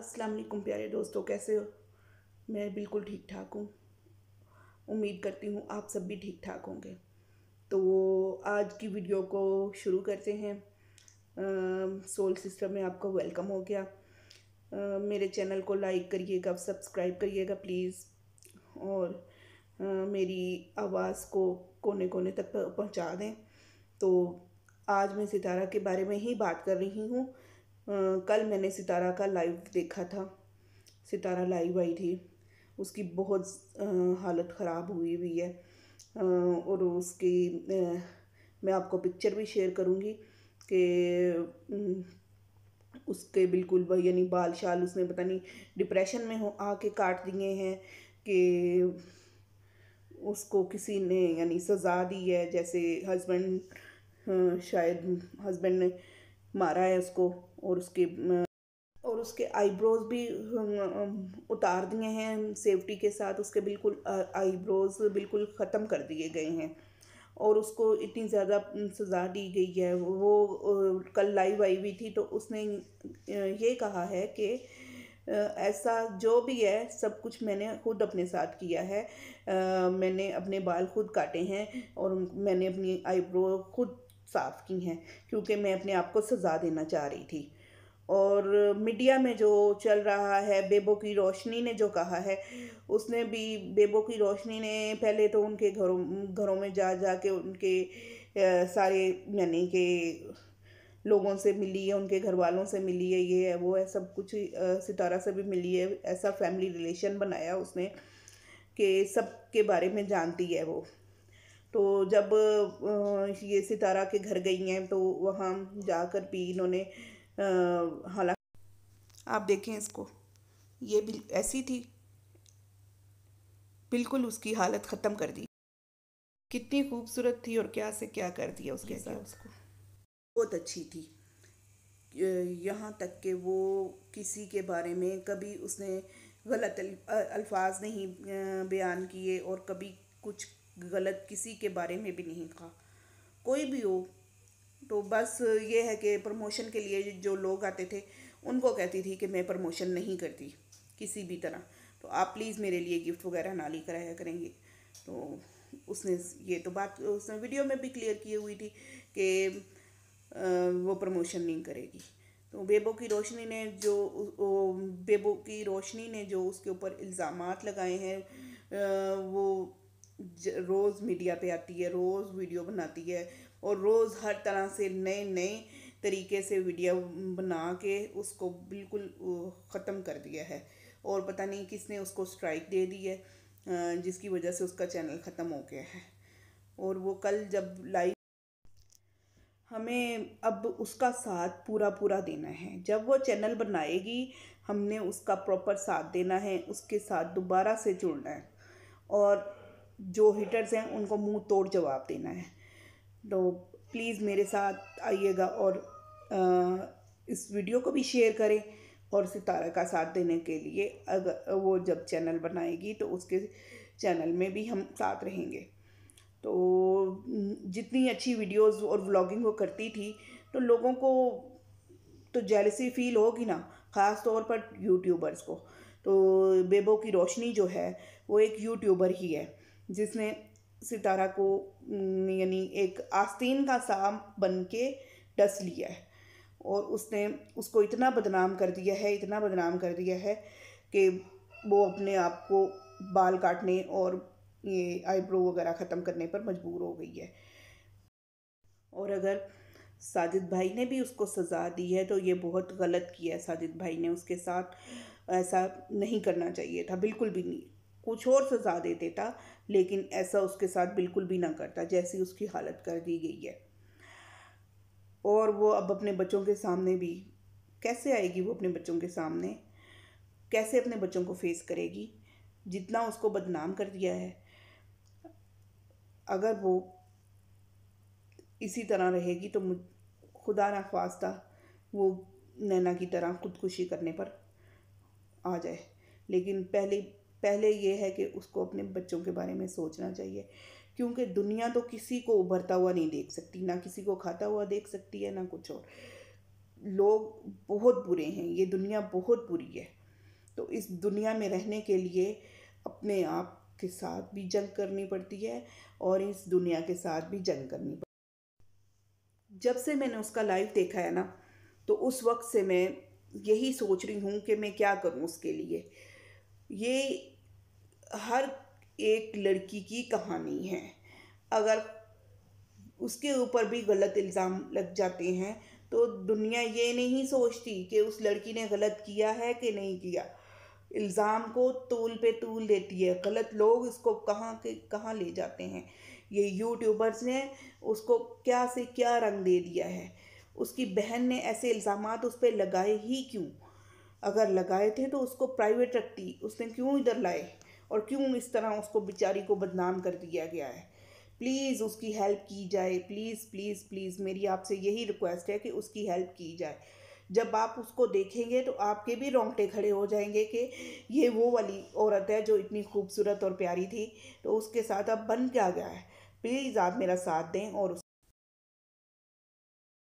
अस्सलाम वालेकुम प्यारे दोस्तों कैसे हो मैं बिल्कुल ठीक ठाक हूँ उम्मीद करती हूँ आप सब भी ठीक ठाक होंगे तो आज की वीडियो को शुरू करते हैं आ, सोल सिस्टम में आपका वेलकम हो गया आ, मेरे चैनल को लाइक करिएगा सब्सक्राइब करिएगा प्लीज़ और आ, मेरी आवाज़ को कोने कोने तक पहुँचा दें तो आज मैं सितारा के बारे में ही बात कर रही हूँ कल मैंने सितारा का लाइव देखा था सितारा लाइव आई थी उसकी बहुत हालत ख़राब हुई हुई है और उसकी मैं आपको पिक्चर भी शेयर करूँगी कि उसके बिल्कुल यानी बाल शाल उसने पता नहीं डिप्रेशन में हो आके काट दिए हैं कि उसको किसी ने यानी सज़ा दी है जैसे हस्बैंड शायद हस्बैंड ने मारा है उसको और उसके और उसके आईब्रोज भी उतार दिए हैं सेफ्टी के साथ उसके बिल्कुल आईब्रोज बिल्कुल ख़त्म कर दिए गए हैं और उसको इतनी ज़्यादा सज़ा दी गई है वो कल लाइव आई हुई थी तो उसने ये कहा है कि ऐसा जो भी है सब कुछ मैंने खुद अपने साथ किया है आ, मैंने अपने बाल खुद काटे हैं और मैंने अपनी आईब्रो खुद साफ़ की हैं क्योंकि मैं अपने आप को सज़ा देना चाह रही थी और मीडिया में जो चल रहा है बेबो की रोशनी ने जो कहा है उसने भी बेबो की रोशनी ने पहले तो उनके घरों घरों में जा जा के उनके सारे यानी के लोगों से मिली है उनके घर वालों से मिली है ये है वो है सब कुछ सितारा से भी मिली है ऐसा फैमिली रिलेशन बनाया उसने कि सब के बारे में जानती है वो तो जब ये सितारा के घर गई हैं तो वहाँ जाकर भी इन्होंने हालांकि आप देखें इसको ये भी ऐसी थी बिल्कुल उसकी हालत ख़त्म कर दी कितनी खूबसूरत थी और क्या से क्या कर दिया उसके साथ उसको बहुत अच्छी थी यहाँ तक कि वो किसी के बारे में कभी उसने गलत अल्फाज नहीं बयान किए और कभी कुछ गलत किसी के बारे में भी नहीं कहा कोई भी हो तो बस ये है कि प्रमोशन के लिए जो लोग आते थे उनको कहती थी कि मैं प्रमोशन नहीं करती किसी भी तरह तो आप प्लीज़ मेरे लिए गिफ्ट वगैरह ना ली कराया करेंगे तो उसने ये तो बात उसने वीडियो में भी क्लियर की हुई थी कि वो प्रमोशन नहीं करेगी तो बेबो की रोशनी ने जो बेबो की रोशनी ने जो उसके ऊपर इल्ज़ाम लगाए हैं वो रोज़ मीडिया पे आती है रोज़ वीडियो बनाती है और रोज़ हर तरह से नए नए तरीके से वीडियो बना के उसको बिल्कुल ख़त्म कर दिया है और पता नहीं किसने उसको स्ट्राइक दे दी है जिसकी वजह से उसका चैनल ख़त्म हो गया है और वो कल जब लाइव हमें अब उसका साथ पूरा पूरा देना है जब वो चैनल बनाएगी हमने उसका प्रॉपर साथ देना है उसके साथ दोबारा से जुड़ना है और जो हीटर्स हैं उनको मुंह तोड़ जवाब देना है तो प्लीज़ मेरे साथ आइएगा और आ, इस वीडियो को भी शेयर करें और सितारा का साथ देने के लिए अगर वो जब चैनल बनाएगी तो उसके चैनल में भी हम साथ रहेंगे तो जितनी अच्छी वीडियोस और व्लॉगिंग वो करती थी तो लोगों को तो जेलसी फील होगी ना ख़ास तौर पर यूट्यूबर्स को तो बेबो की रोशनी जो है वो एक यूट्यूबर ही है जिसने सितारा को यानी एक आस्तीन का साम बन के डस लिया है और उसने उसको इतना बदनाम कर दिया है इतना बदनाम कर दिया है कि वो अपने आप को बाल काटने और ये आईब्रो वगैरह ख़त्म करने पर मजबूर हो गई है और अगर साजिद भाई ने भी उसको सज़ा दी है तो ये बहुत गलत किया है साजिद भाई ने उसके साथ ऐसा नहीं करना चाहिए था बिल्कुल भी नहीं कुछ और सज़ा दे देता लेकिन ऐसा उसके साथ बिल्कुल भी ना करता जैसी उसकी हालत कर दी गई है और वो अब अपने बच्चों के सामने भी कैसे आएगी वो अपने बच्चों के सामने कैसे अपने बच्चों को फेस करेगी जितना उसको बदनाम कर दिया है अगर वो इसी तरह रहेगी तो खुदा ना खास्ता वो नैना की तरह खुदकुशी करने पर आ जाए लेकिन पहले पहले ये है कि उसको अपने बच्चों के बारे में सोचना चाहिए क्योंकि दुनिया तो किसी को उभरता हुआ नहीं देख सकती ना किसी को खाता हुआ देख सकती है ना कुछ और लोग बहुत बुरे हैं ये दुनिया बहुत बुरी है तो इस दुनिया में रहने के लिए अपने आप के साथ भी जंग करनी पड़ती है और इस दुनिया के साथ भी जंग करनी पड़ती है जब से मैंने उसका लाइव देखा है ना तो उस वक्त से मैं यही सोच रही हूँ कि मैं क्या करूँ उसके लिए ये हर एक लड़की की कहानी है अगर उसके ऊपर भी गलत इल्ज़ाम लग जाते हैं तो दुनिया ये नहीं सोचती कि उस लड़की ने गलत किया है कि नहीं किया इल्ज़ाम को तूल पे तूल देती है गलत लोग इसको कहाँ के कहाँ ले जाते हैं ये यूट्यूबर्स ने उसको क्या से क्या रंग दे दिया है उसकी बहन ने ऐसे इल्ज़ाम उस पर लगाए ही क्यों अगर लगाए थे तो उसको प्राइवेट रखती उसने क्यों इधर लाए और क्यों इस तरह उसको बेचारी को बदनाम कर दिया गया है प्लीज़ उसकी हेल्प की जाए प्लीज़ प्लीज़ प्लीज़ मेरी आपसे यही रिक्वेस्ट है कि उसकी हेल्प की जाए जब आप उसको देखेंगे तो आपके भी रोंगटे खड़े हो जाएंगे कि ये वो वाली औरत है जो इतनी खूबसूरत और प्यारी थी तो उसके साथ अब बन क्या गया है प्लीज़ आप मेरा साथ दें और